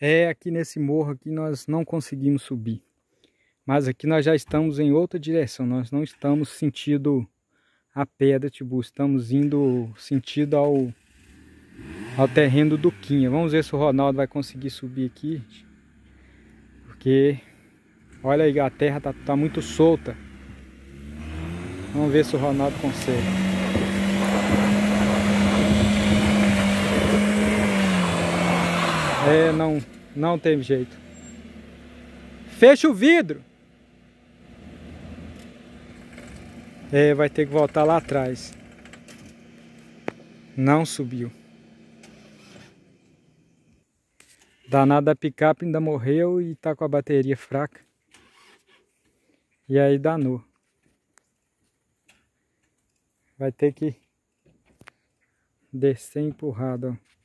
É, aqui nesse morro aqui nós não conseguimos subir. Mas aqui nós já estamos em outra direção, nós não estamos sentido a pedra Tibu, tipo, estamos indo sentido ao, ao terreno do Quinha. Vamos ver se o Ronaldo vai conseguir subir aqui, porque olha aí, a terra tá, tá muito solta. Vamos ver se o Ronaldo consegue. É, não, não teve jeito. Fecha o vidro. É, vai ter que voltar lá atrás. Não subiu. Danada picape ainda morreu e tá com a bateria fraca. E aí danou. Vai ter que descer empurrado, ó.